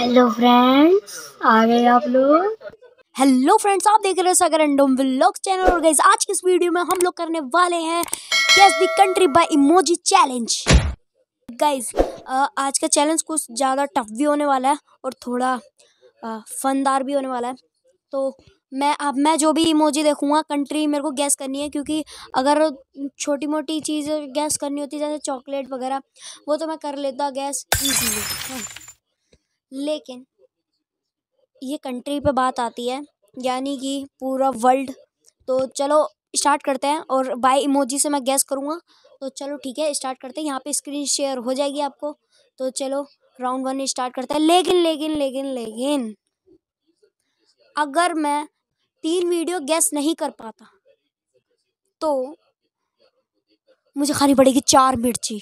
hello friends आ गए आप लोग हेलो फ्रेंड्स आप देख रहे हो सागर एंडोम व्लॉग चैनल और गाइस आज की इस वीडियो में हम लोग करने वाले हैं guess the country by emoji challenge guys आज का चैलेंज कुछ ज़्यादा टफ भी होने वाला है और थोड़ा फनदार भी होने वाला है तो मैं अब मैं जो भी इमोजी देखूंगा कंट्री मेरे को गैस करनी है क्योंकि अगर छोटी मोटी चीज़ गैस करनी होती जैसे चॉकलेट वगैरह वो तो मैं कर लेता गैस इजीली लेकिन ये कंट्री पे बात आती है यानी कि पूरा वर्ल्ड तो चलो स्टार्ट करते हैं और बाय इमोजी से मैं गैस करूँगा तो चलो ठीक है स्टार्ट करते हैं यहाँ पे स्क्रीन शेयर हो जाएगी आपको तो चलो राउंड वन स्टार्ट करते हैं लेकिन लेकिन लेकिन लेकिन अगर मैं तीन वीडियो गैस नहीं कर पाता तो मुझे खानी पड़ेगी चार मिर्ची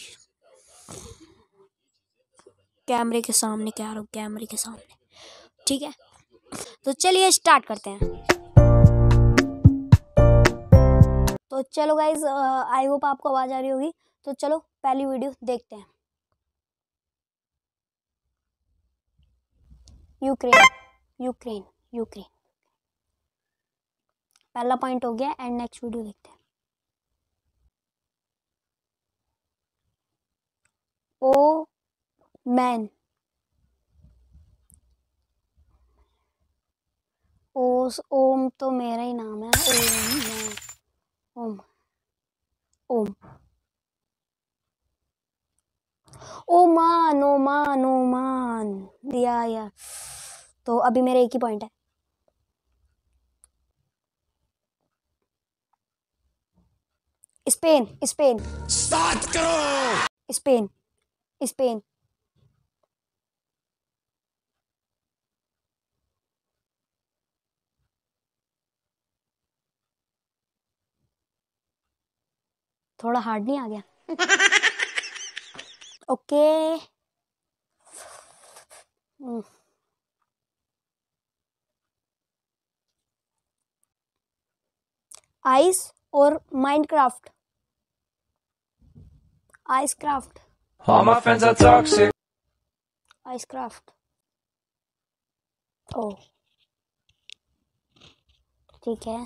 कैमरे के सामने कह रहा हूँ कैमरे के सामने ठीक है तो चलिए स्टार्ट करते हैं तो चलो गाइज आई होप आपको आवाज़ आ रही होगी तो चलो पहली वीडियो देखते हैं यूक्रेन यूक्रेन यूक्रेन पहला पॉइंट हो गया एंड नेक्स्ट वीडियो देखते हैं ओ मैन ओस ओम तो मेरा ही नाम है ओम मैन ओम ओम ओमान ओमान ओमान दिया या तो अभी मेरा एक ही पॉइंट है स्पेन स्पेन स्टार्ट करो स्पेन स्पेन थोड़ा हार्ड नहीं आ गया ओके आइस और Minecraft ice craft ice craft ओ ठीक है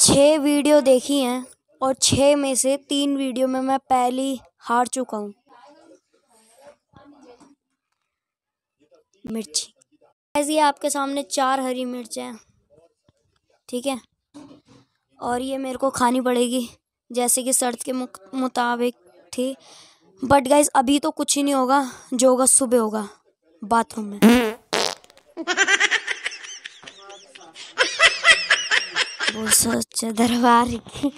छः वीडियो देखी हैं और छः में से तीन वीडियो में मैं पहली हार चुका हूँ मिर्ची ऐसे आपके सामने चार हरी मिर्च हैं ठीक है और ये मेरे को खानी पड़ेगी जैसे कि शर्त के मुताबिक थी बट गाइज अभी तो कुछ ही नहीं होगा जो होगा सुबह होगा बाथरूम में सोच दरबार की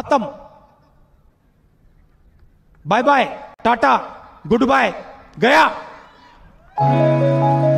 खत्म bye bye tata goodbye गया